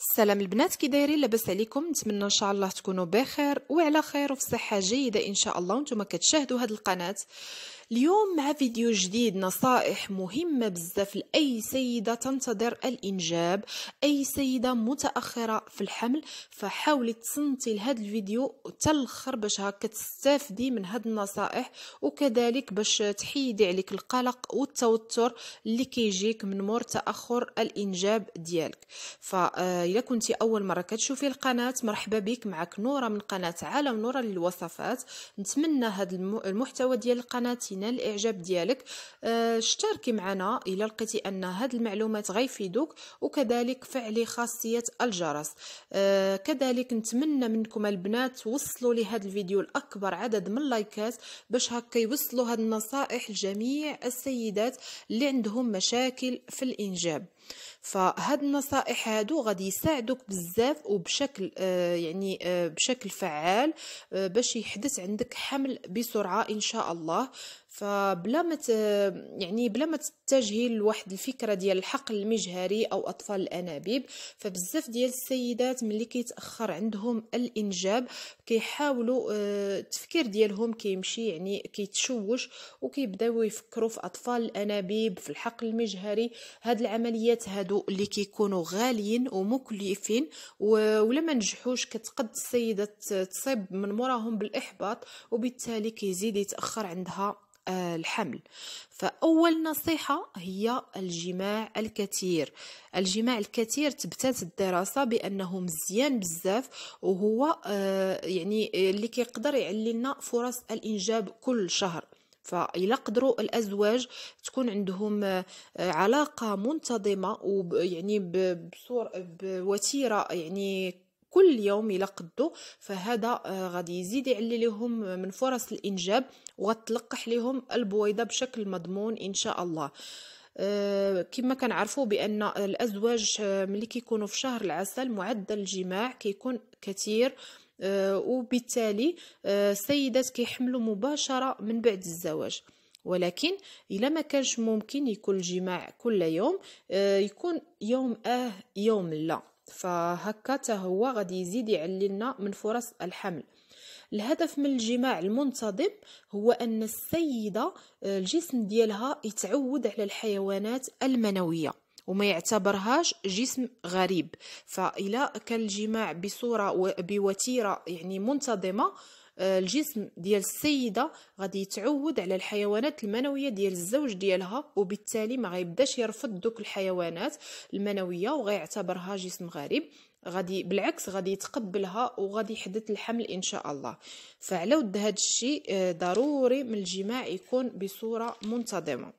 السلام البنات كي دايرين لاباس عليكم نتمنى ان شاء الله تكونوا بخير وعلى خير وفي صحه جيده ان شاء الله وانتم كتشاهدوا هذه القناه اليوم مع فيديو جديد نصائح مهمة بزاف لأي سيدة تنتظر الإنجاب أي سيدة متأخرة في الحمل فحاولي تصنتي لهذا الفيديو تلخر باش هكا تستافدي من هاد النصائح وكذلك باش تحيدي عليك القلق والتوتر اللي كيجيك من مور تأخر الإنجاب ديالك فإلا كنتي أول مرة كتشوفي القناة مرحبا بك معك نورة من قناة عالم نورة للوصفات نتمنى هاد المحتوى ديال القناة لينا الاعجاب ديالك آه، اشتركي معنا الى لقيتي ان هاد المعلومات غيفيدوك وكذلك فعلي خاصيه الجرس آه، كذلك نتمنى منكم البنات توصلوا لهذا الفيديو لاكبر عدد من اللايكات باش هكا يوصلوا هاد النصائح لجميع السيدات اللي عندهم مشاكل في الانجاب فهاد النصائح هادو غادي يساعدوك بزاف وبشكل اه يعني اه بشكل فعال آه، باش يحدث عندك حمل بسرعه ان شاء الله فبلا ما يعني بلا ما تتجهي لواحد الفكره ديال الحقل المجهري او اطفال الانابيب فبزاف ديال السيدات ملي كيتاخر عندهم الانجاب كيحاولوا آه، التفكير ديالهم كيمشي يعني كيتشوش وكيبداو يفكروا في اطفال الانابيب في الحقل المجهري هاد العمليات هادو اللي كيكونوا غاليين ومكلفين ولا ما نجحوش كتقد السيده تصيب من موراهم بالاحباط وبالتالي كيزيد يتاخر عندها آه، الحمل فأول نصيحة هي الجماع الكثير الجماع الكثير تبتات الدراسة بأنه مزيان بزاف وهو آه، يعني آه، اللي كيقدر يعلي لنا فرص الإنجاب كل شهر فإلا قدروا الأزواج تكون عندهم علاقة منتظمة ويعني بصور بوتيرة يعني كل يوم الى قدو فهذا آه، غادي يزيد يعلي لهم آه، من فرص الانجاب وغتلقح لهم البويضه بشكل مضمون ان شاء الله آه، كما كنعرفوا بان الازواج ملي كيكونوا في شهر العسل معدل الجماع كيكون كثير وبالتالي السيدات كيحملوا مباشره من بعد الزواج ولكن الا ما كانش ممكن يكون الجماع كل يوم يكون يوم اه يوم لا فهكا حتى هو غادي يزيد يعلي لنا من فرص الحمل الهدف من الجماع المنتظم هو ان السيده آه، الجسم ديالها يتعود على الحيوانات المنويه وما يعتبرهاش جسم غريب فإلا كان الجماع بصورة بوتيرة يعني منتظمة آه، الجسم ديال السيده غادي يتعود على الحيوانات المنويه ديال الزوج ديالها وبالتالي ما غيبداش يرفض دوك الحيوانات المنويه وغيعتبرها جسم غريب غادي بالعكس غادي يتقبلها وغادي يحدث الحمل ان شاء الله فعلى ود هذا الشيء آه، ضروري من الجماع يكون بصوره منتظمه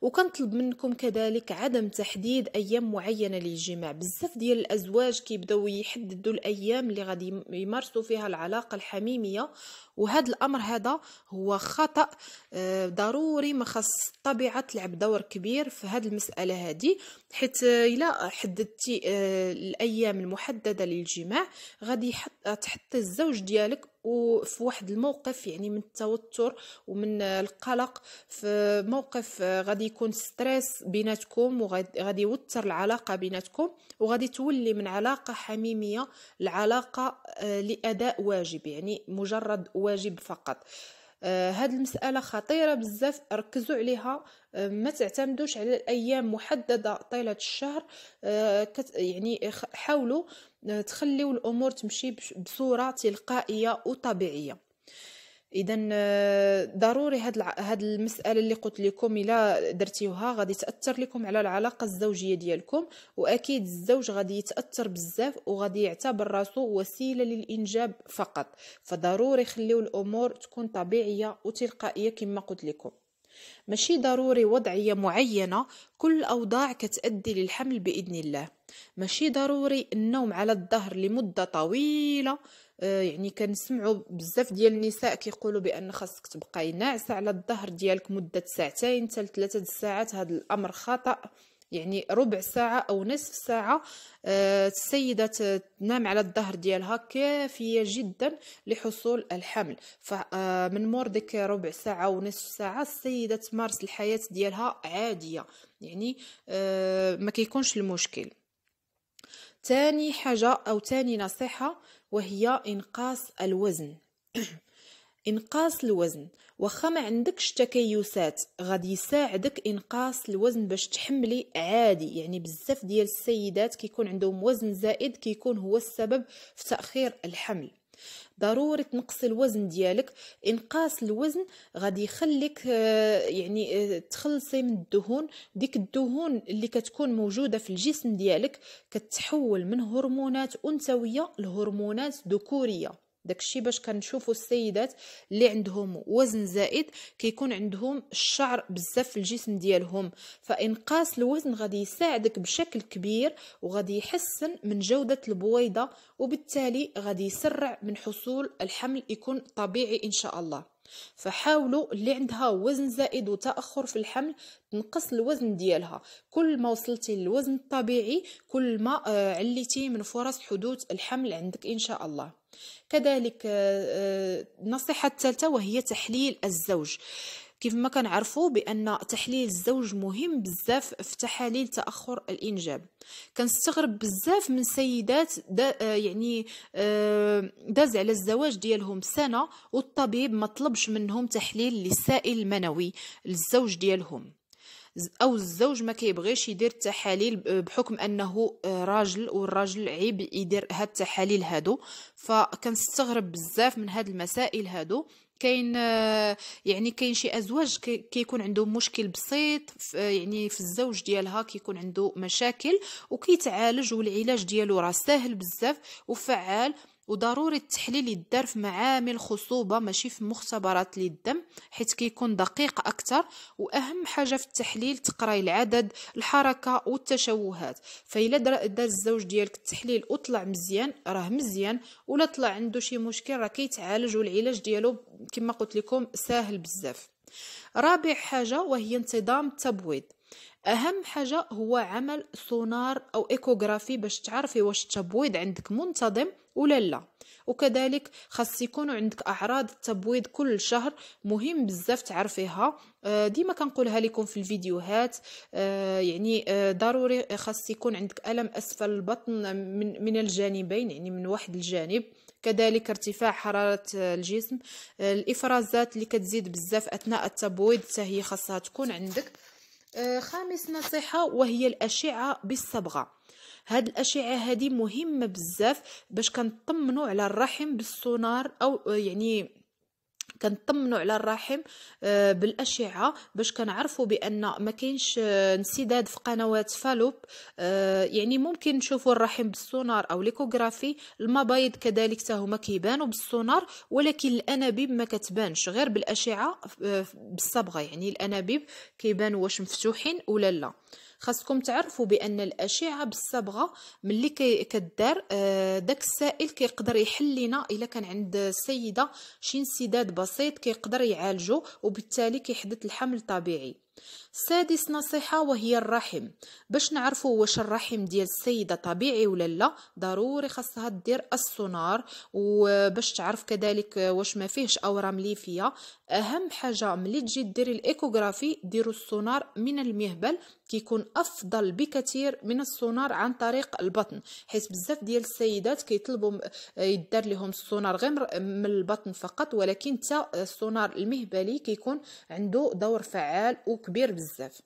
وكنطلب منكم كذلك عدم تحديد ايام معينه للجماع بزاف ديال الازواج كيبداو يحددوا الايام اللي غادي يمارسوا فيها العلاقه الحميميه وهذا الامر هذا هو خطا آه، ضروري ما خاص الطبيعه تلعب دور كبير في هذه المساله هذه حيت آه، الا حددتي آه، الايام المحدده للجماع غادي تحطي الزوج ديالك وفي واحد الموقف يعني من التوتر ومن القلق في موقف آه، غادي يكون ستريس بيناتكم وغادي يوتر العلاقة بيناتكم وغادي تولي من علاقة حميمية لعلاقة آه، لأداء واجب يعني مجرد واجب فقط آه، هاد المساله خطيره بزاف ركزوا عليها آه، ما تعتمدوش على الايام محدده طيله الشهر آه، يعني حاولوا تخليو الامور تمشي بصوره تلقائيه وطبيعيه اذا آه، ضروري هاد الع... هاد المساله اللي قلت لكم الا درتيوها غادي تاثر لكم على العلاقه الزوجيه ديالكم واكيد الزوج غادي يتاثر بزاف وغادي يعتبر راسو وسيله للانجاب فقط فضروري خليو الامور تكون طبيعيه وتلقائيه كما قلت لكم ماشي ضروري وضعية معينة كل أوضاع كتأدي للحمل بإذن الله ماشي ضروري النوم على الظهر لمدة طويلة آه، يعني كنسمعوا بزاف ديال النساء كيقولوا بان خاصك تبقاي ناعسه على الظهر ديالك مده ساعتين حتى لثلاثه الساعات هذا الامر خطا يعني ربع ساعة أو نصف ساعة آه، السيدة تنام على الظهر ديالها كافية جدا لحصول الحمل فمن آه، مور ديك ربع ساعة أو نصف ساعة السيدة تمارس الحياة ديالها عادية يعني آه، ما كيكونش المشكل تاني حاجة أو تاني نصيحة وهي إنقاص الوزن انقاص الوزن واخا ما عندكش تكيسات غادي يساعدك انقاص الوزن باش تحملي عادي يعني بزاف ديال السيدات كيكون عندهم وزن زائد كيكون هو السبب في تاخير الحمل ضروري تنقصي الوزن ديالك انقاص الوزن غادي يخليك آه، يعني آه، تخلصي من الدهون ديك الدهون اللي كتكون موجوده في الجسم ديالك كتحول من هرمونات انثويه لهرمونات ذكوريه داكشي باش كنشوفوا السيدات اللي عندهم وزن زائد كيكون عندهم الشعر بزاف في الجسم ديالهم فانقاص الوزن غادي يساعدك بشكل كبير وغادي يحسن من جوده البويضه وبالتالي غادي يسرع من حصول الحمل يكون طبيعي ان شاء الله فحاولوا اللي عندها وزن زائد وتاخر في الحمل تنقص الوزن ديالها كل ما وصلتي للوزن الطبيعي كل ما آه، عليتي من فرص حدوث الحمل عندك ان شاء الله كذلك آه، آه، النصيحه الثالثه وهي تحليل الزوج كيف ما كنعرفوا بان تحليل الزوج مهم بزاف في تحاليل تاخر الانجاب كنستغرب بزاف من سيدات دا آه، يعني آه، داز على الزواج ديالهم سنه والطبيب ما طلبش منهم تحليل للسائل المنوي للزوج ديالهم او الزوج ما كيبغيش يدير التحاليل بحكم انه آه، راجل والراجل عيب يدير هاد التحاليل هادو فكنستغرب بزاف من هاد المسائل هادو كاين يعني كاين شي ازواج كيكون عندهم مشكل بسيط يعني في الزوج ديالها كيكون عنده مشاكل وكيتعالج والعلاج ديالو راه ساهل بزاف وفعال وضروري التحليل يدار في معامل خصوبه ماشي في مختبرات للدم حيت كيكون دقيق اكثر واهم حاجه في التحليل تقراي العدد الحركه والتشوهات فإلا دار الزوج ديالك التحليل وطلع مزيان راه مزيان ولا طلع عنده شي مشكل راه كيتعالج والعلاج ديالو كما قلت لكم ساهل بزاف رابع حاجه وهي انتظام التبويض اهم حاجه هو عمل سونار او ايكوغرافي باش تعرفي واش التبويض عندك منتظم ولا لا وكذلك خاص يكونوا عندك اعراض التبويض كل شهر مهم بزاف تعرفيها آه، ديما كنقولها لكم في الفيديوهات آه، يعني آه، ضروري خاص يكون عندك الم اسفل البطن من من الجانبين يعني من واحد الجانب كذلك ارتفاع حرارة الجسم الإفرازات اللي كتزيد بزاف أثناء التبويض حتى هي خاصها تكون عندك آه، خامس نصيحة وهي الأشعة بالصبغة هاد الأشعة هادي مهمة بزاف باش كنطمنوا على الرحم بالسونار أو آه، يعني كنطمنوا على الرحم آه، بالاشعه باش كنعرفوا بان ما كاينش آه، انسداد في قنوات فالوب آه، يعني ممكن نشوفوا الرحم بالسونار او ليكوغرافي المبايض كذلك حتى هما كيبانوا بالسونار ولكن الانابيب ما كتبانش غير بالاشعه بالصبغه يعني الانابيب كيبانوا واش مفتوحين ولا لا خاصكم تعرفوا بان الاشعه بالصبغه ملي كدار آه، داك السائل كيقدر يحل لنا الا كان عند السيده شي انسداد بسيط كيقدر يعالجه وبالتالي كيحدث الحمل طبيعي سادس نصيحة وهي الرحم باش نعرفوا واش الرحم ديال السيدة طبيعي ولا لا ضروري خاصها دير السونار وباش تعرف كذلك واش ما فيهش أورام ليفية أهم حاجة ملي تجي ديري الإيكوغرافي ديروا السونار من المهبل كيكون أفضل بكثير من السونار عن طريق البطن حيث بزاف ديال السيدات كيطلبوا يدار لهم السونار غير من البطن فقط ولكن تا السونار المهبلي كيكون عنده دور فعال وكبير Joseph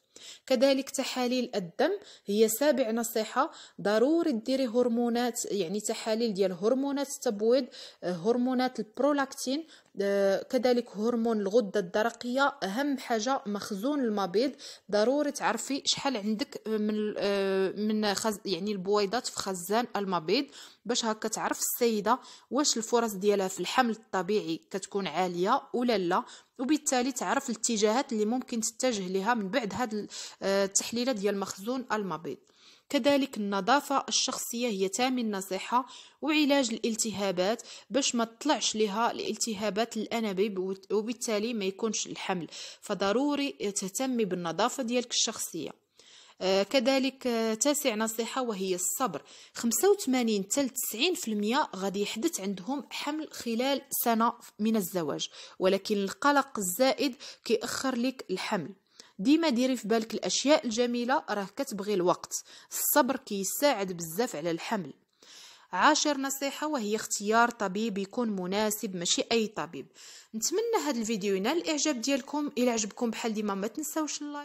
كذلك تحاليل الدم هي سابع نصيحه ضروري ديري هرمونات يعني تحاليل ديال هرمونات التبويض آه، هرمونات البرولاكتين آه، كذلك هرمون الغده الدرقيه اهم حاجه مخزون المبيض ضروري تعرفي شحال عندك من آه، من خز يعني البويضات في خزان المبيض باش هكا تعرف السيده واش الفرص ديالها في الحمل الطبيعي كتكون عاليه ولا لا وبالتالي تعرف الاتجاهات اللي ممكن تتجه لها من بعد هذا ديال التحليله ديال مخزون المبيض كذلك النظافة الشخصية هي تامن نصيحة وعلاج الالتهابات باش ما تطلعش لها الالتهابات الأنابيب وبالتالي ما يكونش الحمل فضروري تهتمي بالنظافة ديالك الشخصية آه، كذلك آه، تاسع نصيحة وهي الصبر 85 90% غادي يحدث عندهم حمل خلال سنة من الزواج ولكن القلق الزائد كيأخر لك الحمل ديما ديري في بالك الاشياء الجميله راه كتبغي الوقت الصبر كيساعد بزاف على الحمل عاشر نصيحة وهي اختيار طبيب يكون مناسب ماشي أي طبيب نتمنى هذا الفيديو ينال الإعجاب ديالكم إلى عجبكم بحال ديما ما تنساوش اللايك